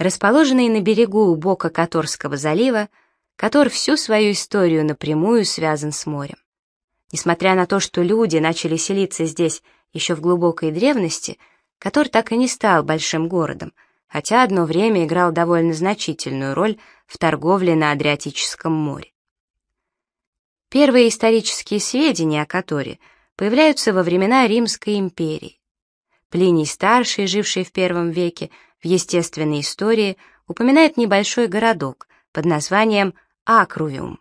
расположенный на берегу у бока Которского залива, Котор всю свою историю напрямую связан с морем. Несмотря на то, что люди начали селиться здесь еще в глубокой древности, Котор так и не стал большим городом, хотя одно время играл довольно значительную роль в торговле на Адриатическом море. Первые исторические сведения о Которе появляются во времена Римской империи. Плиний Старший, живший в первом веке, в естественной истории упоминает небольшой городок под названием Акрувиум.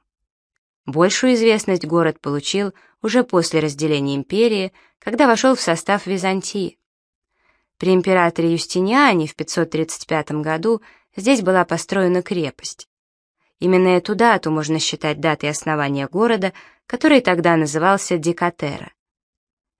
Большую известность город получил уже после разделения империи, когда вошел в состав Византии. При императоре Юстиниане в 535 году здесь была построена крепость. Именно эту дату можно считать датой основания города, который тогда назывался Декатера.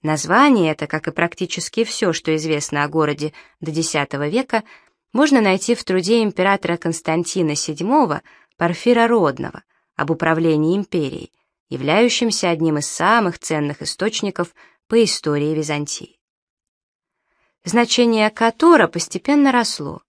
Название это, как и практически все, что известно о городе до X века, можно найти в труде императора Константина VII Парфира Родного об управлении империей, являющимся одним из самых ценных источников по истории Византии. Значение Катора постепенно росло.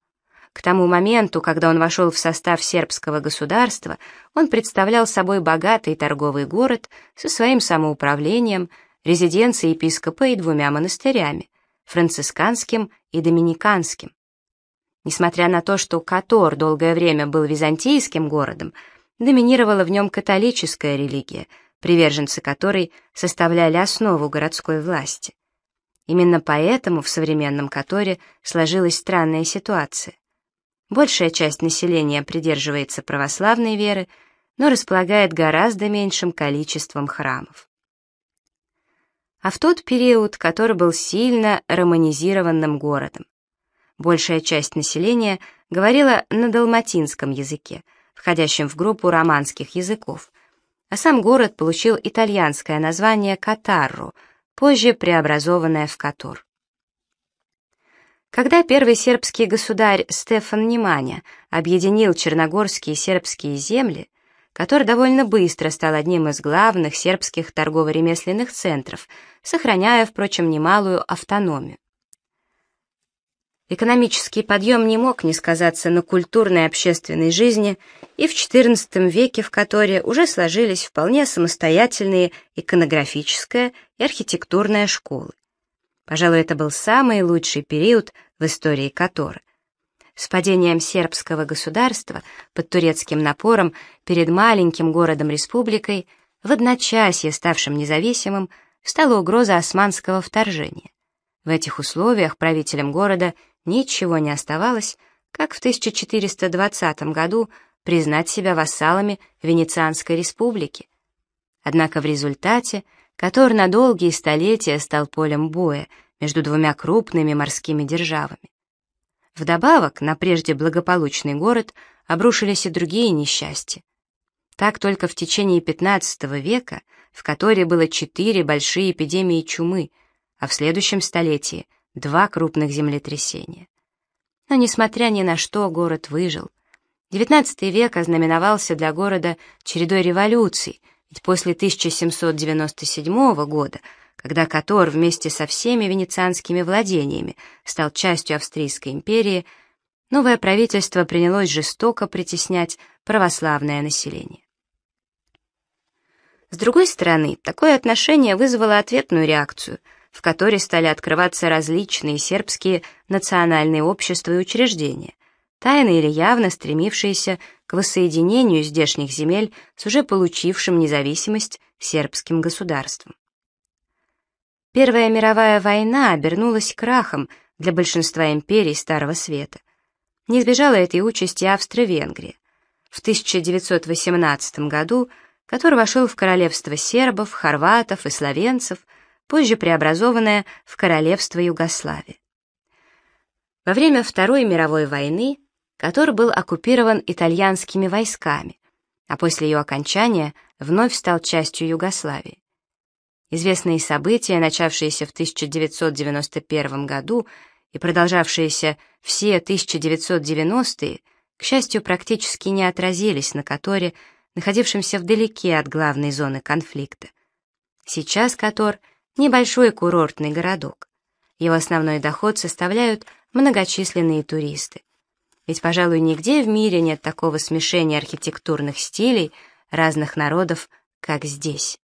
К тому моменту, когда он вошел в состав сербского государства, он представлял собой богатый торговый город со своим самоуправлением – резиденцией епископа и двумя монастырями – францисканским и доминиканским. Несмотря на то, что Катор долгое время был византийским городом, доминировала в нем католическая религия, приверженцы которой составляли основу городской власти. Именно поэтому в современном Каторе сложилась странная ситуация. Большая часть населения придерживается православной веры, но располагает гораздо меньшим количеством храмов а в тот период, который был сильно романизированным городом. Большая часть населения говорила на далматинском языке, входящем в группу романских языков, а сам город получил итальянское название Катарру, позже преобразованное в Катор. Когда первый сербский государь Стефан Неманя объединил черногорские и сербские земли, который довольно быстро стал одним из главных сербских торгово-ремесленных центров, сохраняя, впрочем, немалую автономию. Экономический подъем не мог не сказаться на культурной и общественной жизни и в XIV веке, в которой уже сложились вполне самостоятельные иконографическая и архитектурная школы. Пожалуй, это был самый лучший период в истории Катора. С падением сербского государства под турецким напором перед маленьким городом-республикой, в одночасье ставшим независимым, стала угроза османского вторжения. В этих условиях правителям города ничего не оставалось, как в 1420 году признать себя вассалами Венецианской республики. Однако в результате который на долгие столетия стал полем боя между двумя крупными морскими державами. Вдобавок на прежде благополучный город обрушились и другие несчастья. Так только в течение XV века, в которой было четыре большие эпидемии чумы, а в следующем столетии два крупных землетрясения. Но несмотря ни на что, город выжил. XIX век ознаменовался для города чередой революций, ведь после 1797 года – когда Катор вместе со всеми венецианскими владениями стал частью Австрийской империи, новое правительство принялось жестоко притеснять православное население. С другой стороны, такое отношение вызвало ответную реакцию, в которой стали открываться различные сербские национальные общества и учреждения, тайно или явно стремившиеся к воссоединению здешних земель с уже получившим независимость сербским государством. Первая мировая война обернулась крахом для большинства империй Старого Света. Не избежала этой участи Австро-Венгрия. В 1918 году, который вошел в королевство сербов, хорватов и словенцев, позже преобразованное в королевство Югославии. Во время Второй мировой войны который был оккупирован итальянскими войсками, а после ее окончания вновь стал частью Югославии. Известные события, начавшиеся в 1991 году и продолжавшиеся все 1990-е, к счастью, практически не отразились на Которе, находившемся вдалеке от главной зоны конфликта. Сейчас Котор — небольшой курортный городок. Его основной доход составляют многочисленные туристы. Ведь, пожалуй, нигде в мире нет такого смешения архитектурных стилей разных народов, как здесь.